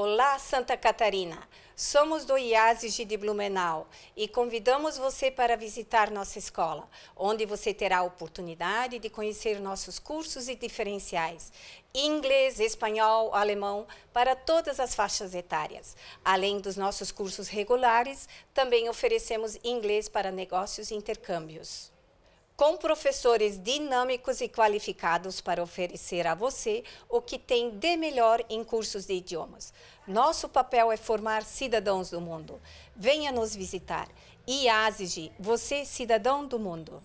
Olá, Santa Catarina! Somos do IASG de Blumenau e convidamos você para visitar nossa escola, onde você terá a oportunidade de conhecer nossos cursos e diferenciais, inglês, espanhol, alemão, para todas as faixas etárias. Além dos nossos cursos regulares, também oferecemos inglês para negócios e intercâmbios com professores dinâmicos e qualificados para oferecer a você o que tem de melhor em cursos de idiomas. Nosso papel é formar cidadãos do mundo. Venha nos visitar. IASIG, você cidadão do mundo.